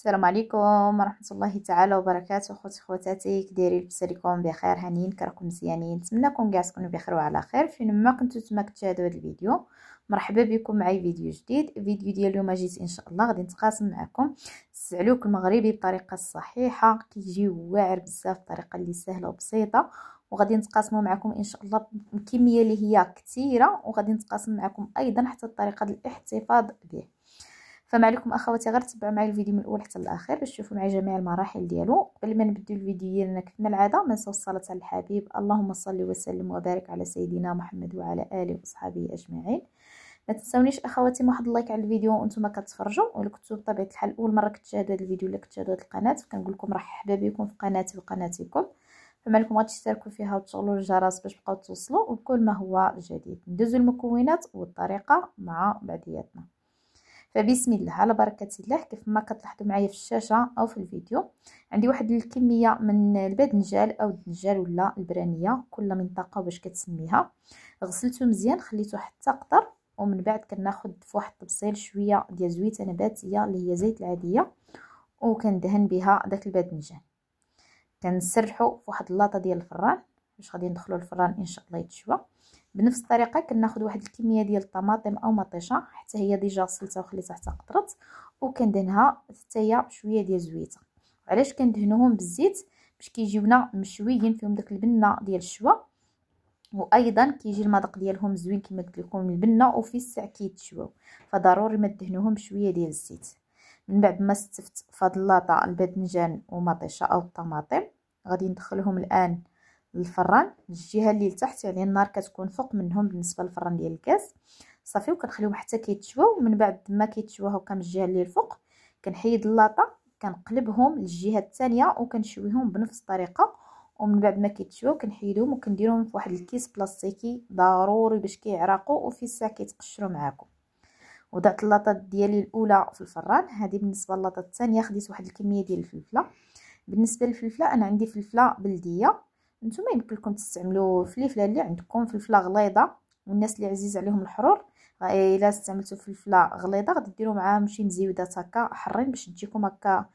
السلام عليكم ورحمه الله تعالى وبركاته خوتي خواتاتي كديرين عليكم بخير هانيين كراكم مزيانين نتمنىكم كاع تكونوا بخير وعلى خير فين ما كنتو تما كتشاهدوا هذا الفيديو مرحبا بكم معي فيديو جديد فيديو ديال اليوم جيت ان شاء الله غادي نتقاسم معكم السعلوك المغربي بطريقه صحيحه كيجي واعر بزاف بطريقه اللي سهله وبسيطه وغادي نتقاسموا معكم ان شاء الله الكميه اللي هي كثيره وغادي نتقاسم معكم ايضا حتى الطريقه الاحتفاظ به فما عليكم اخواتي غير تبعوا معايا الفيديو من الاول حتى الاخر باش تشوفوا معايا جميع المراحل ديالو قبل ما نبداو الفيديو ديالنا كما العاده ما نساو الصلاه على الحبيب اللهم صل وسلم وبارك على سيدنا محمد وعلى اله وصحبه اجمعين ما تنساونيش اخواتي واحد اللايك على الفيديو وانتم كتفرجوا ولا بطبيعه الحال اول مره كتشاهدوا هذا الفيديو ولا كتشاهدوا هذه القناه فكنقول لكم مرحبا بكم في قناتي وقناتكم فما فمالكم غتشتركوا فيها وتشغلوا الجرس باش تبقاو توصلوا وكل ما هو جديد ندوزو المكونات والطريقه مع بعضياتنا فبسم الله على بركه الله كيف ما كتلاحظوا معايا في الشاشه او في الفيديو عندي واحد الكميه من الباذنجان او الدنجال ولا البرانيه كل منطقه واش كتسميها غسلته مزيان خليته حتى قطر ومن بعد كناخذ في واحد الطبسيل شويه ديال زويته نباتيه اللي هي زيت العاديه وكندهن بها داك الباذنجان كنسرحو في واحد اللاطه ديال الفران باش غادي ندخلو الفران ان شاء الله يتشوى بنفس الطريقه كناخذ واحد الكميه ديال الطماطم او مطيشه حتى هي ديجا غسلتها وخليتها حتى قطرت وكندهنها حتى هي شويه ديال زويته علاش كندهنوهم بالزيت باش كيجيونا مشويين فيهم داك البنه ديال الشوا وايضا كيجي المذاق ديالهم زوين كما قلت لكم البنه وفي الساع كيتشواو فضروري ما تدهنوهم بشويه ديال الزيت من بعد ما استفت فهاد اللاطه الباذنجان ومطيشه او الطماطم غادي ندخلهم الان الفران الجهه اللي لتحت يعني النار كتكون فوق منهم بالنسبه للفران ديال الكاس صافي وكنخليهم حتى كيتشواو من بعد ما كيتشوا هكا من الجهه اللي الفوق كنحيد اللاطه كنقلبهم للجهه الثانيه وكنشويهم بنفس الطريقه ومن بعد ما كيتشوا كنحيدهم وكنديرهم في واحد الكيس بلاستيكي ضروري باش كيعرقوا وفي الساعه كيتقشروا معاكم وضعت اللاطه ديالي الاولى في الفران هذه بالنسبه لللاطه الثانيه خديت واحد الكميه ديال الفلفله بالنسبه للفلفله انا عندي فلفله بلديه نتوما يمكن لكم تستعملوا فليفله اللي عندكم فلفله غليظه والناس اللي عزيز عليهم الحرور الا استعملتوا فلفله غليظه غادي ديروا معاها شي مزيودات هكا حرين باش تجيكم هكا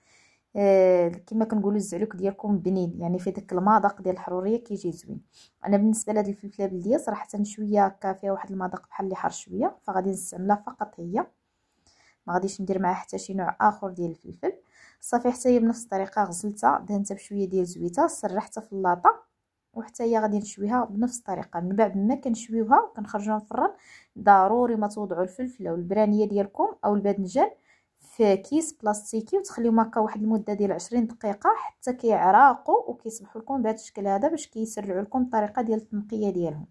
آه، كما كنقولوا الزعلوك ديالكم بنين يعني في داك المذاق ديال الحروريه كيجي زوين انا بالنسبه لهاد الفلفله بلديه صراحه شويه هكا فيها واحد المذاق بحال اللي حار شويه فغادي نستعملها فقط هي ما غاديش ندير معها حتى شي نوع اخر ديال الفلفل صافي حتى هي بنفس الطريقه غسلتها دهنتها بشويه ديال زويته سرحتها في اللاطه وحتى هي غادي نشويها بنفس الطريقه من بعد ما كنشويوها كنخرجوها من الفران ضروري ما توضعوا الفلفله والبرانيه ديالكم او الباذنجان في كيس بلاستيكي وتخليهم هكا واحد المده ديال 20 دقيقه حتى كيعراقوا وكيصبحوا لكم بهذا الشكل هذا باش كيسرعوا لكم الطريقه ديال التنقيه ديالهم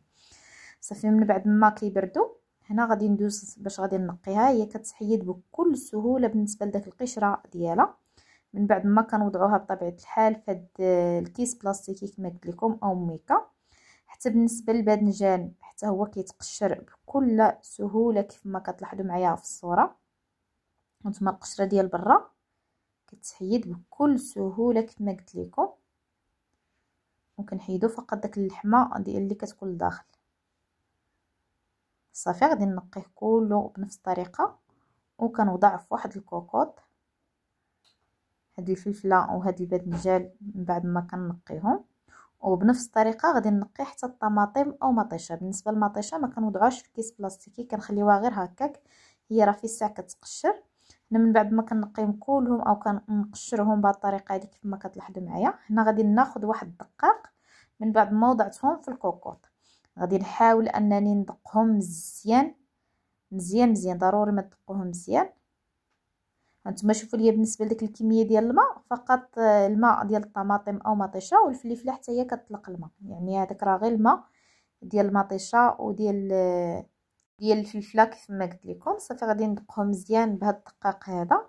صافي من بعد ما كيبردوا هنا غادي ندوز باش غادي نقيها هي كتحيد بكل سهوله بالنسبه لداك القشره ديالها من بعد ما كنوضعوها بطبيعه الحال في هذا الكيس بلاستيكي كما قلت لكم او ميكا حتى بالنسبه للباذنجان حتى هو كيتقشر بكل سهوله كيف ما كتلاحظوا معايا في الصوره وانتما القشره ديال برا كتحيد بكل سهوله كيف ما قلت لكم وكنحيدو فقط داك اللحمه ديال اللي كتكون لداخل صافي غادي نقيه كله بنفس الطريقه وكنوضع في واحد الكوكوط هاد الفلفله وهاد الباذنجان من بعد ما كنقيهم وبنفس الطريقه غادي نقي حتى الطماطم او مطيشه بالنسبه للمطيشه ما كنوضعوهاش في كيس بلاستيكي كنخليوها غير هكاك هي راه في الساعه كتقشر هنا من بعد ما كنقيهم كلهم او كنقشرهم بهاد الطريقه هادي كيف ما كتلاحظوا معايا هنا غادي ناخذ واحد الدقاق من بعد ما وضعتهم في الكوكوط غادي نحاول انني ندقهم مزيان مزيان مزيان ضروري ما تدقوهم مزيان هانتوما شوفوا ليا بالنسبه لديك الكميه ديال الماء فقط آه، الماء ديال الطماطم او مطيشه والفليفله حتى هي كتطلق الماء يعني هذاك راه غير الماء ديال المطيشه وديال آه، ديال الفلفله كيف ما قلت لكم صافي غادي ندقهم مزيان بهاد الدقاق هذا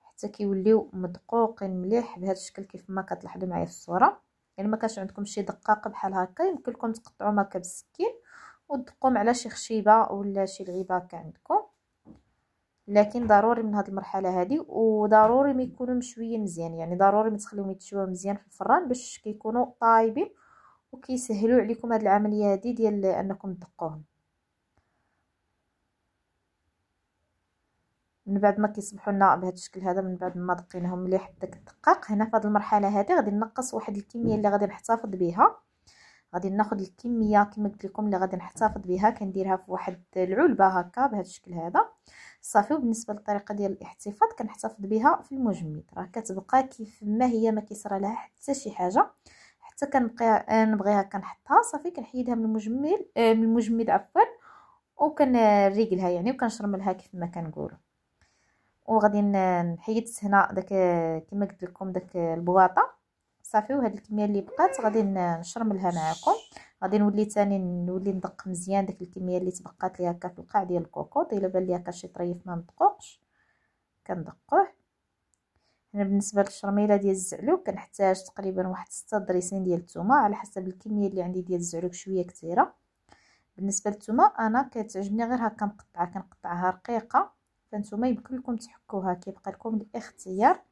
حتى كيوليو مدقوقين مليح بهذا الشكل كيف ما كتلاحظوا معايا في الصوره يعني ما كانش عندكم شي دقاق بحال هكا يمكن لكم تقطعوا مكه بالسكين وتدقوهم على شي خشيبه ولا شي لعيبه هكا عندكم لكن ضروري من هاد المرحله هادي وضروري ما يكونوا مشويين مزيان يعني ضروري ما تخليهم يتشواو مزيان في الفران باش كيكونوا طايبين وكيسهلوا عليكم هاد العمليه هادي ديال انكم تدقوهم من بعد ما كيصبحوا لنا بهذا الشكل هذا من بعد ما دقيناهم مليح بداك الدقاق هنا في هاد المرحله هادي غادي نقص واحد الكميه اللي غادي نحتفظ بها غادي ناخد الكميه كما قلت لكم اللي غادي نحتفظ بها كنديرها في واحد العلبه هكا بهذا الشكل هذا صافي وبالنسبه للطريقه ديال الاحتفاظ كنحتفظ بها في المجمد راه كتبقى كيف ما هي ما كيصرى لها حتى شي حاجه حتى كنبقى نبغيها كنحطها صافي كنحيدها من المجمد آه، من المجمد عفوا وكنريقلها يعني وكنشرملها كيف ما كنقولوا وغادي نحيد هنا داك كما قلت لكم داك البواطه صافي وهاد الكميه اللي بقات غادي نشرملها معكم غادي نولي ثاني نولي ندق مزيان ديك الكميه اللي تبقات لي هكا في القاع ديال الكوكوط الا بان لي هكا شي طريف ما مدقوقش كندقوه هنا بالنسبه للشرميله ديال الزعلوك كنحتاج تقريبا واحد 6 دريسين ديال الثومه على حسب الكميه اللي عندي ديال الزعلوك شويه كثيره بالنسبه للثومه انا كتعجبني غير هكا مقطعه كنقطعها رقيقه فانتوما يمكن لكم تحكوها كيبقى لكم الاختيار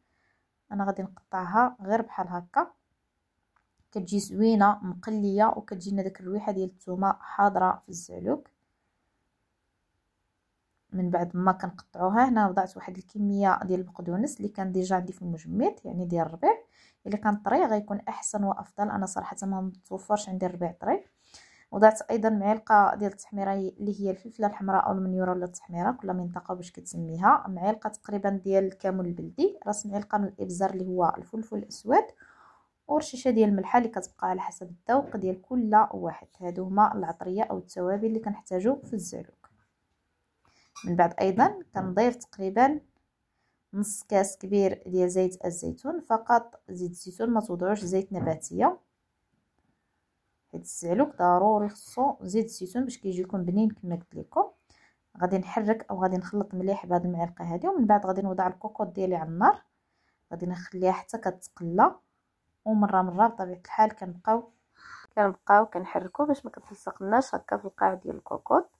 انا غادي نقطعها غير بحال هكا كتجي زوينه مقليه وكتجينا داك الريحه ديال الثومه حاضره في الزعلوك من بعد ما كنقطعوها هنا وضعت واحد الكميه ديال البقدونس اللي كان ديجا عندي في المجمد يعني ديال الربيع الا كان طري غيكون احسن وافضل انا صراحه ما متوفرش عندي الربيع طري وضعت ايضا معلقه ديال التحميره اللي هي الفلفله الحمراء او المنيوره ولا التحميره كل منطقه باش كتسميها معلقه تقريبا ديال الكمون البلدي راس معلقه من الابزار اللي هو الفلفل الاسود ورشيشه ديال الملحه اللي كتبقى على حسب الذوق ديال كل واحد هادو هما العطريه او التوابل اللي كنحتاجو في الزعلوك من بعد ايضا كنضيف تقريبا نص كاس كبير ديال زيت الزيتون فقط زيت الزيتون ما توضعوش زيت نباتيه هاد الزعلوك ضروري خصو زيت الزيتون باش كيجي يكون بنين كما قلت لكم غادي نحرك او غادي نخلط مليح بهاد المعلقه هادي ومن بعد غادي نوضع الكوكوط ديالي على النار غادي نخليها حتى كتقلى ومره مره بطبيعه الحال كنبقاو كنبقاو كنحركو باش ما كتلصقناش هكا في القاع ديال الكوكوط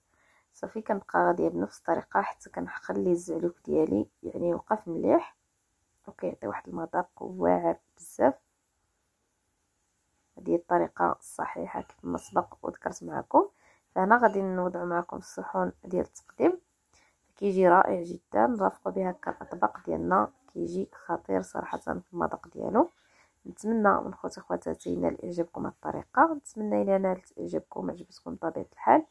صافي كنبقى غاديه بنفس الطريقه حتى كنخلي الزعلوك ديالي يعني يوقف مليح وكيعطي واحد المذاق واعر بزاف هذه الطريقه الصحيحه كما سبق وذكرت معكم فهنا غادي نوضع معكم الصحون ديال التقديم كيجي رائع جدا رافقوا به هكا الاطباق ديالنا كيجي خطير صراحه في المذاق ديالو نتمنى من خوتي خواتاتي ينال اعجابكم هاد الطريقه نتمنى الى نالت اعجابكم عجبتكم بطبيعه الحال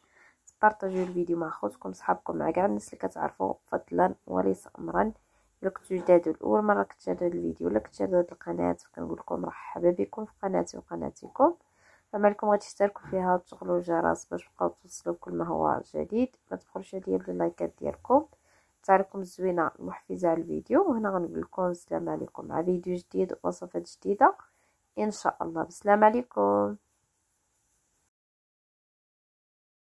بارطاجيو الفيديو مع خوتكم صحابكم مع كاع الناس اللي كتعرفوا فضلا وليس امرا الا كنتو جداد اول مره كتشاهدوا هذا الفيديو ولا كتشاهدوا هذه القناه فكنقول لكم مرحبا بكم في قناتي وقناتكم غادي تشتركوا فيها وتشغلوا الجرس باش تبقاو توصلوا كل ما هو جديد ما تبخلوش عليا باللايكات ديالكم تعليقكم الزوينه المحفزه على الفيديو وهنا غنقول لكم السلام عليكم مع فيديو جديد وصفات جديده ان شاء الله بسلام عليكم